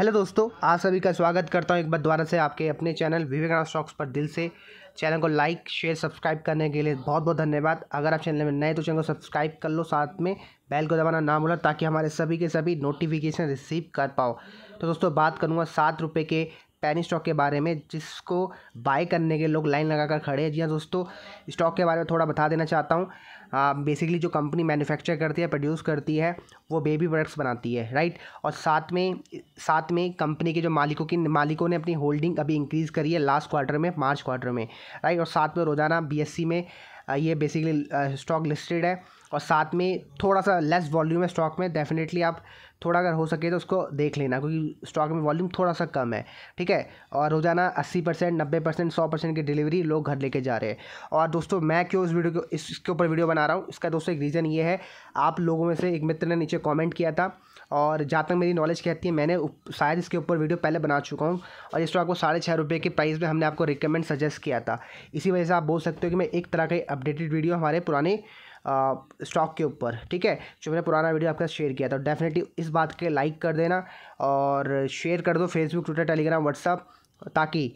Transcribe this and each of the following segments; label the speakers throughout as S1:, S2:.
S1: hello दोस्तों आप सभी का स्वागत करता हूं एक बार दोबारा से आपके अपने चैनल विवेकानंद स्टॉक्स पर दिल से चैनल को लाइक शेयर सब्सक्राइब करने के लिए बहुत बहुत धन्यवाद अगर आप चैनल में नए तो चैनल को सब्सक्राइब कर लो साथ में बेल को दबाना ना भूलना ताकि हमारे सभी के सभी नोटिफिकेशन रिसीव कर पाओ तो दोस्तों बात करूँगा सात रुपये के पैनी स्टॉक के बारे में जिसको बाय करने के लोग लाइन लगाकर खड़े हैं जी हाँ दोस्तों स्टॉक के बारे में थोड़ा बता देना चाहता हूँ बेसिकली जो कंपनी मैन्युफैक्चर करती है प्रोड्यूस करती है वो बेबी प्रोडक्ट्स बनाती है राइट और साथ में साथ में कंपनी के जो मालिकों की मालिकों ने अपनी होल्डिंग अभी इंक्रीज़ करी है लास्ट क्वार्टर में मार्च क्वार्टर में राइट और साथ में रोज़ाना बी में ये बेसिकली स्टॉक लिस्टेड है और साथ में थोड़ा सा लेस वॉल्यूम है स्टॉक में डेफिनेटली आप थोड़ा अगर हो सके तो उसको देख लेना क्योंकि स्टॉक में वॉल्यूम थोड़ा सा कम है ठीक है और रोज़ाना अस्सी परसेंट नब्बे परसेंट सौ परसेंट की डिलीवरी लोग घर लेके जा रहे हैं और दोस्तों मैं क्यों इस वीडियो को इसके ऊपर वीडियो बना रहा हूँ इसका दोस्तों एक रीज़न ये है आप लोगों में से एक मित्र ने नीचे कॉमेंट किया था और जहाँ तक मेरी नॉलेज कहती है मैंने शायद इसके ऊपर वीडियो पहले बना चुका हूँ और इस स्टॉक को साढ़े छः रुपये के प्राइस में हमने आपको रिकमेंड सजेस्ट किया था इसी वजह से आप बोल सकते हो कि मैं एक तरह का अपडेटेड वीडियो हमारे पुराने स्टॉक के ऊपर ठीक है जो मैंने पुराना वीडियो आपके साथ शेयर किया था डेफिनेटली तो इस बात के लाइक कर देना और शेयर कर दो फेसबुक ट्विटर टेलीग्राम व्हाट्सअप ताकि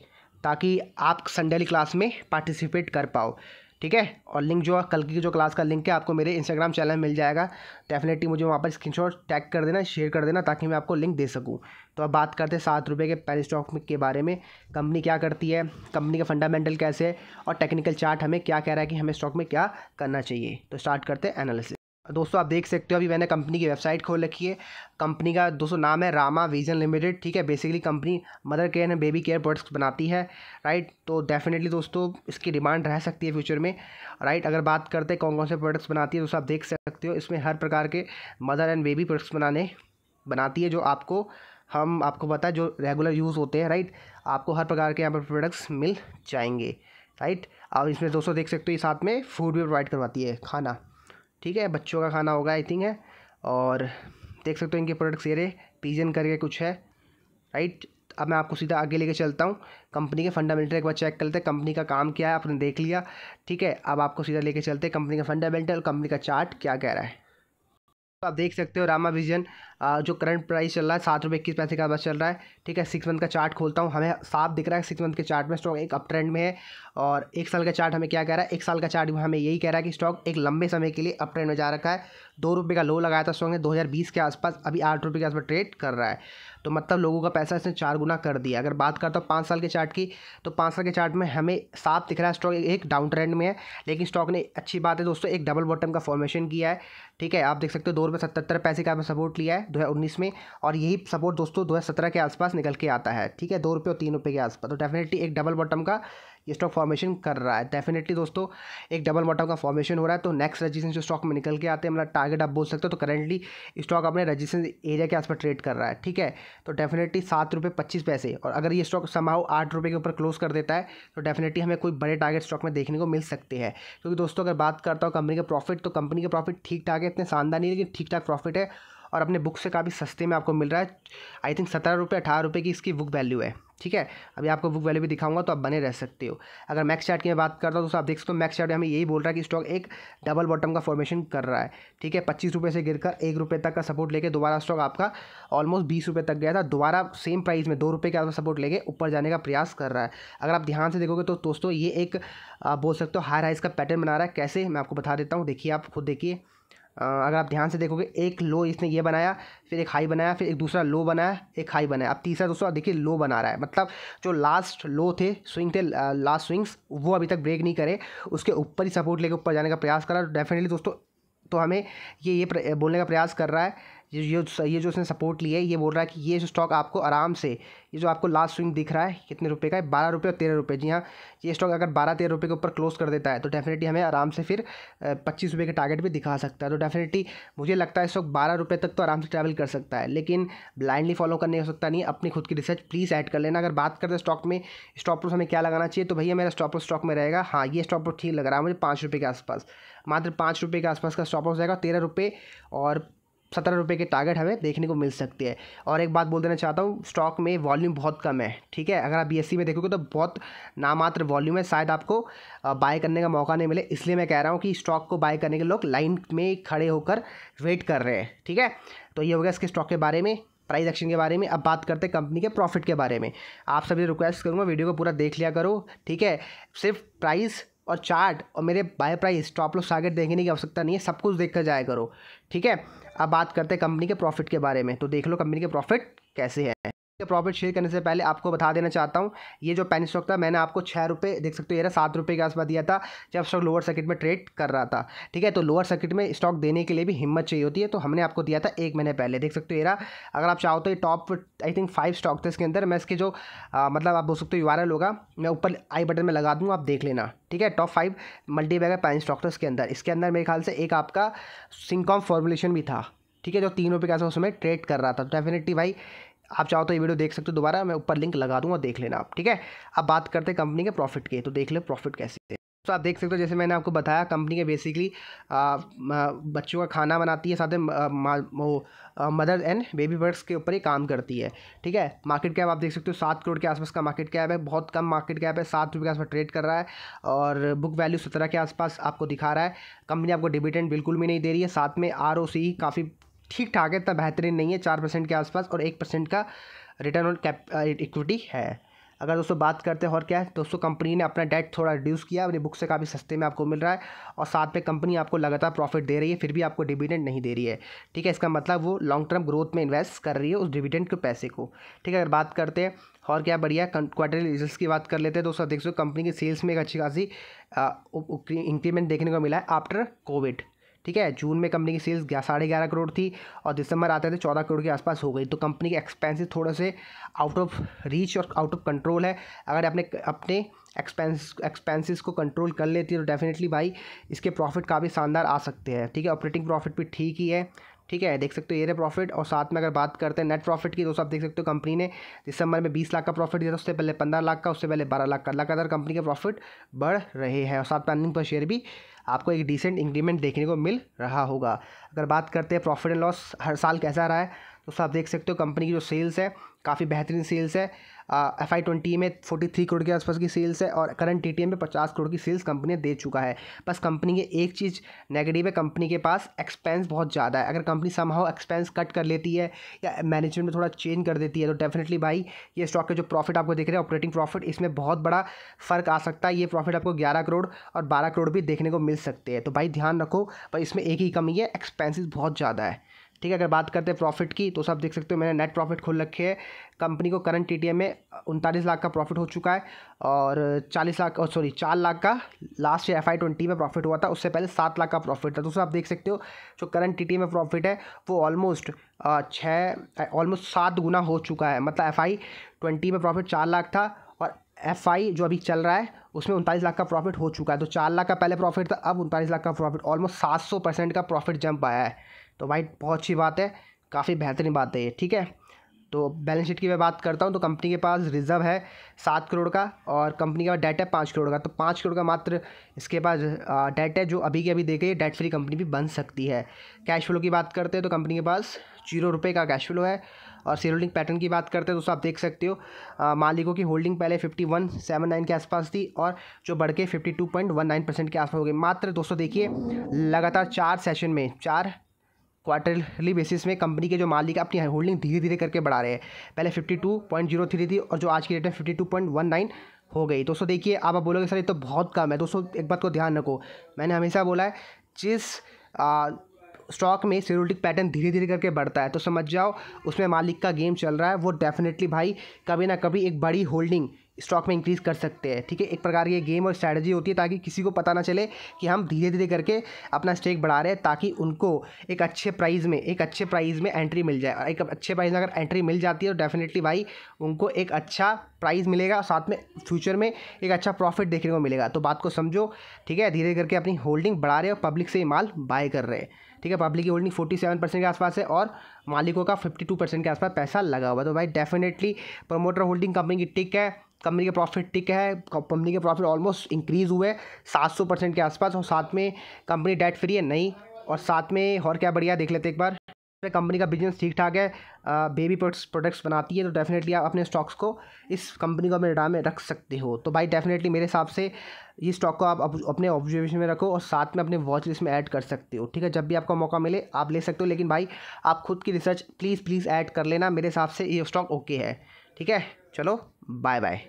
S1: ताकि आप संडे वाली क्लास में पार्टिसिपेट कर पाओ ठीक है और लिंक जो है कल की जो क्लास का लिंक है आपको मेरे इंस्टाग्राम चैनल में मिल जाएगा डेफिनेटली मुझे वहाँ पर स्क्रीनशॉट टैग कर देना शेयर कर देना ताकि मैं आपको लिंक दे सकूँ तो अब बात करते हैं सात रुपये के पेन स्टॉक के बारे में कंपनी क्या करती है कंपनी का फंडामेंटल कैसे है और टेक्निकल चार्ट हमें क्या कह रहा है कि हमें स्टॉक में क्या करना चाहिए तो स्टार्ट करते हैं एनालिसिस दोस्तों आप देख सकते हो अभी मैंने कंपनी की वेबसाइट खोल रखी है कंपनी का दोस्तों नाम है रामा विजन लिमिटेड ठीक है basically company mother care and baby care products बनाती है राइट तो डेफिनेटली दोस्तों इसकी डिमांड रह सकती है फ्यूचर में राइट अगर बात करते हैं कौन कौन से प्रोडक्ट्स बनाती है तो दोस्तों आप देख सकते हो इसमें हर प्रकार के मदर एंड बेबी प्रोडक्ट्स बनाने बनाती है जो आपको हम आपको पता है जो रेगुलर यूज़ होते हैं राइट आपको हर प्रकार के यहाँ पर प्रोडक्ट्स मिल जाएंगे राइट और इसमें दोस्तों देख सकते हो ये साथ में फूड भी प्रोवाइड करवाती है खाना ठीक है बच्चों का खाना होगा आई थिंक है और देख सकते हो इनके प्रोडक्ट्स ये रहे पीजन करके कुछ है राइट अब मैं आपको सीधा आगे लेके चलता हूँ कंपनी के फंडामेंटल एक बार चेक करते हैं कंपनी का काम क्या है आपने देख लिया ठीक है अब आपको सीधा लेके चलते हैं कंपनी का फंडामेंटल कंपनी का चार्ट क्या कह रहा है तो आप देख सकते हो रामा विजन जो करंट प्राइस चल रहा है सात रुपये इक्कीस पैसे का बस चल रहा है ठीक है सिक्स मंथ का चार्ट खोलता हूँ हमें साफ दिख रहा है सिक्स मंथ के चार्ट में स्टॉक एक अप ट्रेंड में है और एक साल का चार्ट हमें क्या कह रहा है एक साल का चार्ट हमें यही कह रहा है कि स्टॉक एक लंबे समय के लिए अप ट्रेंड में जा रखा है दो रुपये का लो लगाया था स्टॉक ने दो हज़ार बीस के आसपास अभी आठ रुपये के आसपास ट्रेड कर रहा है तो मतलब लोगों का पैसा इसने चार गुना कर दिया अगर बात करता हूँ पाँच साल के चार्ट की तो पाँच साल के चार्ट में हमें साफ दिख रहा है स्टॉक एक डाउन ट्रेंड में है लेकिन स्टॉक ने अच्छी बात है दोस्तों एक डबल बॉटम का फॉर्मेशन किया है ठीक है आप देख सकते हो दो रुपये सतहत्तर पैसे का सपोर्ट लिया है दो हज़ार उन्नीस में और यही सपोर्ट दोस्तों दो हज़ार सत्रह के आसपास निकल के आता है ठीक है दो रुपये और तीन रुपये के आसपास तो डेफिनेटली एक डबल बॉटम का ये स्टॉक फॉर्मेशन कर रहा है डेफिनेटली दोस्तों एक डबल बॉटम का फॉर्मेशन हो रहा है तो नेक्स्ट रजिस्टेंस जो स्टॉक में निकल के आते हैं मतलब टारगेट आप बोल सकते हो तो करेंटली स्टॉक अपने रजिस्टेंस एरिया के आसपास ट्रेड कर रहा है ठीक है तो डेफिनेटली सात रुपये पच्चीस पैसे और अगर ये स्टॉक समाव आठ रुपये के ऊपर क्लोज कर देता है तो डेफिनेटली हमें कोई बड़े टारगेट स्टॉक में देखने को मिल सकते हैं क्योंकि दोस्तों अगर बात करता हूँ कंपनी का प्रॉफिट तो कंपनी का प्रॉफिट ठीक ठाक है इतने शानदार नहीं लेकिन ठीक ठाक प्रॉफिट है और अपने बुक से काफ़ी सस्ते में आपको मिल रहा है आई थिंक सत्रह रुपये अठारह रुपये की इसकी बुक वैल्यू है ठीक है अभी आपको बुक वैल्यू भी दिखाऊंगा तो आप बने रह सकते हो अगर मैक्स चार्ट की मैं बात करता हूँ तो आप देख सकते हो मैक्स चार्ट में हमें यही बोल रहा है कि स्टॉक एक डबल बॉटम का फॉर्मेशन कर रहा है ठीक है पच्चीस रुपये से गिर कर एक रुपये तक का सपोर्ट लेके दोबारा स्टॉक आपका ऑलमोस्ट बीस रुपये तक गया था दोबारा सेम प्राइस में दो रुपये का सपोर्ट लेके ऊपर जाने का प्रयास कर रहा है अगर आप ध्यान से देखोगे तो दोस्तों ये एक बोल सकते हो हाई राइज का पैटर्न बना रहा है कैसे मैं आपको बता देता हूँ देखिए आप खुद देखिए अगर आप ध्यान से देखोगे एक लो इसने ये बनाया फिर एक हाई बनाया फिर एक दूसरा लो बनाया एक हाई बनाया अब तीसरा दोस्तों देखिए लो बना रहा है मतलब जो लास्ट लो थे स्विंग थे लास्ट स्विंग्स वो अभी तक ब्रेक नहीं करे उसके ऊपर ही सपोर्ट लेके ऊपर जाने का प्रयास करा डेफिनेटली दोस्तों तो हमें ये ये बोलने का प्रयास कर रहा है ये जो ये जो उसने सपोर्ट लिया है ये बोल रहा है कि ये जो स्टॉक आपको आराम से ये जो आपको लास्ट स्विंग दिख रहा है कितने रुपए का है बारह रुपये और तेरह रुपये जी हाँ ये स्टॉक अगर बारह तेरह रुपये के ऊपर क्लोज कर देता है तो डेफिनेटली हमें आराम से फिर पच्चीस रुपये का टारगेट भी दिखा सकता है तो डेफिनेटली मुझे लगता है स्टॉक बारह रुपये तक तो आराम से ट्रैवल कर सकता है लेकिन ब्लाइंडली फॉलो करने हो सकता नहीं अपनी खुद की रिसर्च प्लीज़ ऐड कर लेना अगर बात करते हैं स्टॉक में स्टॉप लॉस हमें क्या लगाना चाहिए तो भैया मेरा स्टॉप लॉस स्टॉक में रहेगा हाँ ये स्टॉप लॉस ठीक लग रहा है मुझे पाँच रुपये के आसपास मात्र पाँच रुपये के आसपास का स्टॉप लॉस रहेगा तेरह रुपये और सत्रह रुपये की टारगेट हमें देखने को मिल सकती है और एक बात बोल देना चाहता हूँ स्टॉक में वॉल्यूम बहुत कम है ठीक है अगर आप बीएससी e में देखोगे तो बहुत नामात्र वॉल्यूम है शायद आपको बाय करने का मौका नहीं मिले इसलिए मैं कह रहा हूँ कि स्टॉक को बाय करने के लोग लाइन में खड़े होकर वेट कर रहे हैं ठीक है तो ये हो गया इसके स्टॉक के बारे में प्राइस एक्शन के बारे में अब बात करते हैं कंपनी के प्रॉफिट के बारे में आप सभी रिक्वेस्ट करूँगा वीडियो को पूरा देख लिया करो ठीक है सिर्फ प्राइस और चार्ट और मेरे बाय प्राइस स्टॉप तो लॉस टारगेट देखने की आवश्यकता नहीं है सब कुछ देख कर जाया करो ठीक है अब बात करते हैं कंपनी के प्रॉफिट के बारे में तो देख लो कंपनी के प्रॉफिट कैसे है के प्रॉफिट शेयर करने से पहले आपको बता देना चाहता हूँ ये जो पेन स्टॉक था मैंने आपको छः रुपये देख सकते हो यार सात रुपये के आसपास दिया था जब स्टॉक लोअर सर्किट में ट्रेड कर रहा था ठीक है तो लोअर सर्किट में स्टॉक देने के लिए भी हिम्मत चाहिए होती है तो हमने आपको दिया था एक महीने पहले देख सकते हो यार अगर आप चाहो तो ये top I think five stock थे इसके अंदर मैं इसके जो आ, मतलब आप बोल सकते हो यू होगा मैं ऊपर आई बटन में लगा दूँगा आप देख लेना ठीक है top five multi bagger penny stock था इसके अंदर इसके अंदर मेरे ख्याल से एक आपका सिंकॉम फॉर्मुलेशन भी था ठीक है जो तीन रुपये के आसपास उसमें ट्रेड कर रहा था तो डेफिनेटली भाई आप चाहो तो ये वीडियो देख सकते हो दोबारा मैं ऊपर लिंक लगा दूंगा देख लेना आप ठीक है अब बात करते हैं कंपनी के प्रॉफिट के तो देख ले प्रॉफिट कैसे तो आप देख सकते हो जैसे मैंने आपको बताया कंपनी के बेसिकली बच्चों का खाना बनाती है साथ में वो मदर एंड बेबी बर्ड्स के ऊपर ही काम करती है ठीक है मार्केट कैप आप देख सकते हो सात करोड़ के आसपास का मार्केट कैप है बहुत कम मार्केट कैप है सात रुपये के आसपास ट्रेड कर रहा है और बुक वैल्यू सत्रह के आसपास आपको दिखा रहा है कंपनी आपको डिविडेंड बिल्कुल भी नहीं दे रही है साथ में आर काफ़ी ठीक ठाक है इतना बेहतरीन नहीं है चार परसेंट के आसपास और एक परसेंट का रिटर्न ऑन कैप इक्विटी है अगर दोस्तों बात करते हैं और क्या है दोस्तों कंपनी ने अपना डेट थोड़ा रिड्यूस किया अपनी बुक से काफ़ी सस्ते में आपको मिल रहा है और साथ में कंपनी आपको लगातार प्रॉफिट दे रही है फिर भी आपको डिविडेंड नहीं दे रही है ठीक है इसका मतलब वो लॉन्ग टर्म ग्रोथ में इन्वेस्ट कर रही है उस डिविडेंड के पैसे को ठीक है अगर बात करते हैं और क्या बढ़िया क्वार्टरली रिजल्ट की बात कर लेते हैं दोस्तों देख सो कंपनी की सेल्स में एक अच्छी खासी इंक्रीमेंट uh, देखने को मिला है आफ्टर कोविड ठीक है जून में कंपनी की सेल्स साढ़े ग्यारह करोड़ थी और दिसंबर आते थे चौदह करोड़ के आसपास हो गई तो कंपनी के एक्सपेंसेस थोड़े से आउट ऑफ रीच और आउट ऑफ कंट्रोल है अगर अपने अपने एक्सपेंस एक्सपेंसेस को कंट्रोल कर लेती है तो डेफिनेटली भाई इसके प्रॉफिट काफ़ी शानदार आ सकते हैं ठीक है ऑपरेटिंग प्रॉफिट भी ठीक ही है ठीक है देख सकते हो ये रहे प्रॉफिट और साथ में अगर बात करते हैं नेट प्रॉफिट की तो आप देख सकते हो कंपनी ने दिसंबर में बीस लाख का प्रॉफिट दिया था उससे पहले पंद्रह लाख का उससे पहले बारह लाख का लगातार कंपनी के प्रॉफिट बढ़ रहे हैं और साथ में अर्निंग पर शेयर भी आपको एक डिसेंट इंक्रीमेंट देखने को मिल रहा होगा अगर बात करते हैं प्रॉफिट एंड लॉस हर साल कैसा रहा है तो आप देख सकते हो कंपनी की जो सेल्स है काफ़ी बेहतरीन सेल्स है एफ आई ट्वेंटी में फोर्टी थ्री करोड़ के आसपास की सेल्स है और करंट टी टी एम में पचास करोड़ की सेल्स कंपनी दे चुका है बस कंपनी के एक चीज़ नेगेटिव है कंपनी के पास एक्सपेंस बहुत ज़्यादा है अगर कंपनी समहाउ एक्सपेंस कट कर लेती है या मैनेजमेंट में थोड़ा चेंज कर देती है तो डेफिनेटली भाई ये स्टॉक के जो प्रॉफिट आपको दिख रहे हैं ऑपरेटिंग प्रॉफिट इसमें बहुत बड़ा फर्क आ सकता है ये प्रॉफिट आपको ग्यारह करोड़ और बारह करोड़ भी देखने को मिल सकते हैं तो भाई ध्यान रखो पर इसमें एक ही कमी है एक्सपेंसिस बहुत ज़्यादा है ठीक है अगर बात करते हैं प्रॉफिट की तो सब देख सकते हो मैंने नेट प्रॉफिट खोल रखे है कंपनी को करंट टी में उनतालीस लाख का प्रॉफिट हो चुका है और चालीस लाख और सॉरी चार लाख का लास्ट एफ आई ट्वेंटी में प्रॉफिट हुआ था उससे पहले सात लाख का प्रॉफिट था दोस्तों आप देख सकते हो जो करंट टी में प्रॉफिट है वो ऑलमोस्ट छः ऑलमोस्ट सात गुना हो चुका है मतलब एफ आई ट्वेंटी में प्रॉफिट चार लाख था और एफ आई जो अभी चल रहा है उसमें उनतालीस लाख का प्रॉफिट हो चुका है तो चार लाख का पहले प्रॉफिट था अब उनतालीस लाख का प्रॉफिट ऑलमोस्ट सात सौ परसेंट का प्रॉफिट जंप आया है तो भाई बहुत अच्छी बात है काफ़ी बेहतरीन बात है ये ठीक है तो बैलेंस शीट की मैं बात करता हूँ तो कंपनी के पास रिजर्व है सात करोड़ का और कंपनी के पास डेट है पाँच करोड़ का तो पाँच करोड़ का मात्र इसके पास डेट है जो अभी के अभी देखे डेट फ्री कंपनी भी बन सकती है कैश फ्लो की बात करते हैं तो कंपनी के पास जीरो रुपये का कैश फ्लो है और शेयर होल्डिंग पैटर्न की बात करते हैं दोस्तों आप देख सकते हो मालिकों की होल्डिंग पहले फिफ्टी वन सेवन नाइन के आसपास थी और जो बढ़ के fifty two point one nine percent के आसपास हो गई मात्र दोस्तों देखिए लगातार चार सेशन में चार क्वार्टरली बेसिस में कंपनी के जो मालिक अपनी होल्डिंग धीरे धीरे करके बढ़ा रहे हैं पहले 52.03 थी और जो आज की डेट में 52.19 हो गई दोस्तों देखिए आप आप बोलोगे सर ये तो बहुत कम है दोस्तों एक बात को ध्यान रखो मैंने हमेशा बोला है जिस स्टॉक में सीरोटिक पैटर्न धीरे धीरे करके बढ़ता है तो समझ जाओ उसमें मालिक का गेम चल रहा है वो डेफिनेटली भाई कभी ना कभी एक बड़ी होल्डिंग स्टॉक में इंक्रीज़ कर सकते हैं ठीक है एक प्रकार की गेम और स्ट्रैटेजी होती है ताकि किसी को पता ना चले कि हम धीरे धीरे करके अपना स्टेक बढ़ा रहे हैं ताकि उनको एक अच्छे प्राइस में एक अच्छे प्राइस में एंट्री मिल जाए और एक अच्छे प्राइस में अगर एंट्री मिल जाती है तो डेफिनेटली भाई उनको एक अच्छा प्राइस मिलेगा साथ में फ्यूचर में एक अच्छा प्रॉफिट देखने को मिलेगा तो बात को समझो ठीक है धीरे करके अपनी होल्डिंग बढ़ा रहे और पब्लिक से माल बाय कर रहे हैं ठीक है पब्लिक की होल्डिंग 47 सेवन परसेंट के आसपास है और मालिकों का फिफ्टी टू परसेंट के आसपास पैसा लगा हुआ तो भाई डेफिनेटली प्रमोटर होल्डिंग कंपनी की टिक है कंपनी के प्रॉफिट टिक है कंपनी के प्रॉफिट ऑलमोस्ट इंक्रीज़ हुए सात सौ परसेंट के आसपास और साथ में कंपनी डेट फ्री है नहीं और साथ में और क्या बढ़िया देख लेते एक बार कंपनी का बिजनेस ठीक ठाक है बेबी प्रोडक्ट्स प्रोडक्ट्स बनाती है तो डेफिनेटली आप अपने स्टॉक्स को इस कंपनी को अपने डाम में रख सकते हो तो भाई डेफिनेटली मेरे हिसाब से ये स्टॉक को आप अपने ऑब्जर्वेशन में रखो और साथ में अपने वॉच लिस्ट में ऐड कर सकते हो ठीक है जब भी आपको मौका मिले आप ले सकते हो लेकिन भाई आप खुद की रिसर्च प्लीज़ प्लीज़ ऐड कर लेना मेरे हिसाब से ये स्टॉक ओके है ठीक है चलो बाय बाय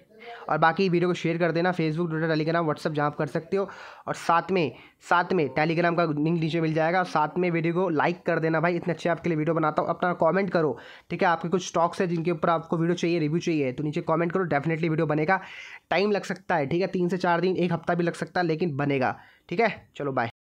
S1: और बाकी वीडियो को शेयर कर देना फेसबुक ट्विटर टेलीग्राम व्हाट्सअप जहाँ आप कर सकते हो और साथ में साथ में टेलीग्राम का लिंक नीचे मिल जाएगा और साथ में वीडियो को लाइक कर देना भाई इतने अच्छे आपके लिए वीडियो बनाता हूँ अपना कॉमेंट करो ठीक है आपके कुछ स्टॉक्स है जिनके ऊपर आपको वीडियो चाहिए रिव्यू चाहिए तो नीचे कॉमेंट करो डेफिनेटली वीडियो बनेगा टाइम लग सकता है ठीक है तीन से चार दिन एक हफ्ता भी लग सकता है लेकिन बनेगा ठीक है चलो बाय